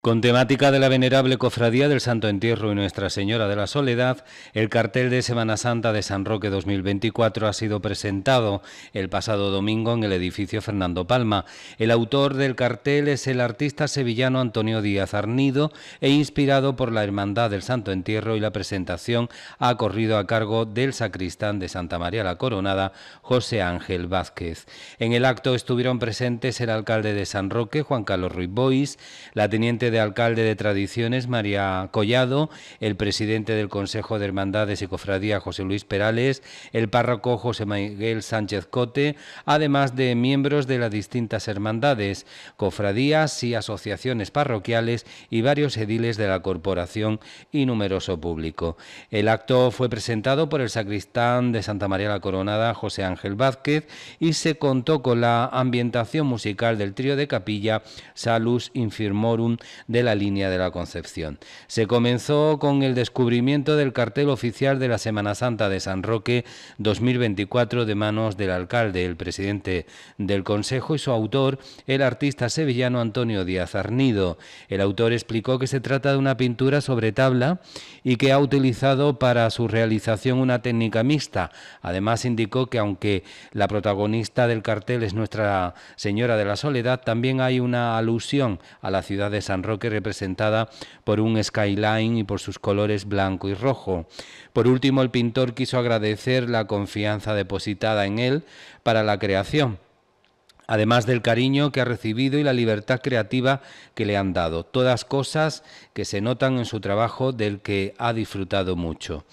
Con temática de la venerable Cofradía del Santo Entierro y Nuestra Señora de la Soledad, el cartel de Semana Santa de San Roque 2024 ha sido presentado el pasado domingo en el edificio Fernando Palma. El autor del cartel es el artista sevillano Antonio Díaz Arnido e inspirado por la Hermandad del Santo Entierro y la presentación ha corrido a cargo del sacristán de Santa María la Coronada, José Ángel Vázquez. En el acto estuvieron presentes el alcalde de San Roque, Juan Carlos Ruiz Bois, la teniente de alcalde de Tradiciones, María Collado, el presidente del Consejo de Hermandades y Cofradía, José Luis Perales, el párroco José Miguel Sánchez Cote, además de miembros de las distintas hermandades, cofradías y asociaciones parroquiales y varios ediles de la corporación y numeroso público. El acto fue presentado por el sacristán de Santa María la Coronada, José Ángel Vázquez, y se contó con la ambientación musical del trío de capilla Salus Infirmorum de la línea de la Concepción. Se comenzó con el descubrimiento del cartel oficial de la Semana Santa de San Roque 2024 de manos del alcalde, el presidente del Consejo y su autor, el artista sevillano Antonio Díaz Arnido. El autor explicó que se trata de una pintura sobre tabla y que ha utilizado para su realización una técnica mixta. Además indicó que aunque la protagonista del cartel es Nuestra Señora de la Soledad, también hay una alusión a la ciudad de San Roque que representada por un skyline y por sus colores blanco y rojo. Por último, el pintor quiso agradecer la confianza depositada en él para la creación además del cariño que ha recibido y la libertad creativa que le han dado. Todas cosas que se notan en su trabajo del que ha disfrutado mucho.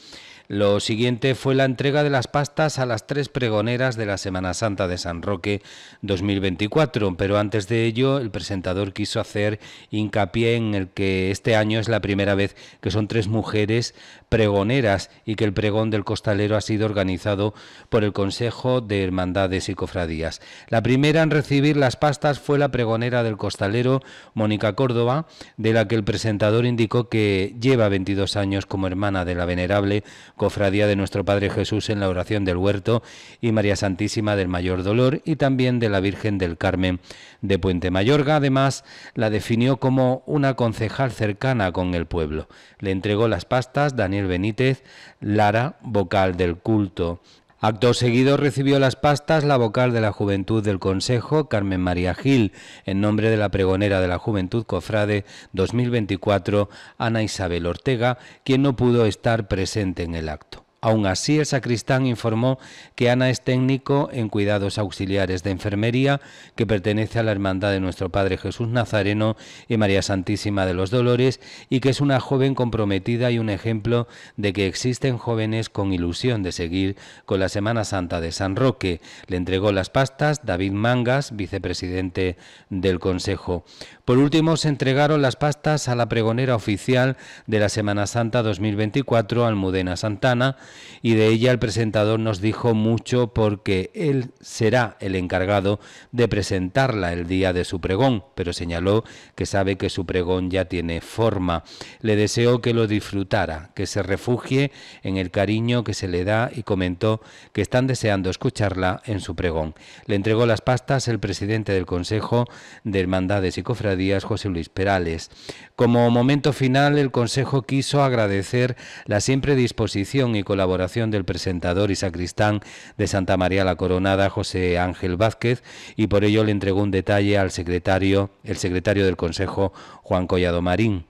Lo siguiente fue la entrega de las pastas a las tres pregoneras de la Semana Santa de San Roque 2024, pero antes de ello el presentador quiso hacer hincapié en el que este año es la primera vez que son tres mujeres pregoneras y que el pregón del costalero ha sido organizado por el Consejo de Hermandades y Cofradías. La primera en recibir las pastas fue la pregonera del costalero, Mónica Córdoba, de la que el presentador indicó que lleva 22 años como hermana de la venerable Cofradía de Nuestro Padre Jesús en la oración del huerto y María Santísima del Mayor Dolor y también de la Virgen del Carmen de Puente Mayorga. Además, la definió como una concejal cercana con el pueblo. Le entregó las pastas Daniel Benítez, Lara, vocal del culto Acto seguido recibió las pastas la vocal de la Juventud del Consejo, Carmen María Gil, en nombre de la pregonera de la Juventud Cofrade 2024, Ana Isabel Ortega, quien no pudo estar presente en el acto. Aún así, el sacristán informó que Ana es técnico en cuidados auxiliares de enfermería que pertenece a la Hermandad de Nuestro Padre Jesús Nazareno y María Santísima de los Dolores y que es una joven comprometida y un ejemplo de que existen jóvenes con ilusión de seguir con la Semana Santa de San Roque. Le entregó las pastas David Mangas, vicepresidente del Consejo. Por último, se entregaron las pastas a la pregonera oficial de la Semana Santa 2024, Almudena Santana, y de ella el presentador nos dijo mucho porque él será el encargado de presentarla el día de su pregón, pero señaló que sabe que su pregón ya tiene forma. Le deseó que lo disfrutara, que se refugie en el cariño que se le da y comentó que están deseando escucharla en su pregón. Le entregó las pastas el presidente del Consejo de Hermandades y Cofradías, José Luis Perales. Como momento final, el Consejo quiso agradecer la siempre disposición y colaboración colaboración del presentador y sacristán de Santa María la Coronada, José Ángel Vázquez, y por ello le entregó un detalle al secretario, el secretario del Consejo, Juan Collado Marín.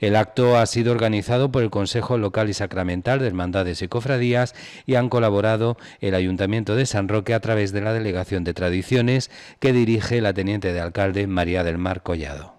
El acto ha sido organizado por el Consejo Local y Sacramental de Hermandades y Cofradías y han colaborado el Ayuntamiento de San Roque a través de la Delegación de Tradiciones que dirige la Teniente de Alcalde María del Mar Collado.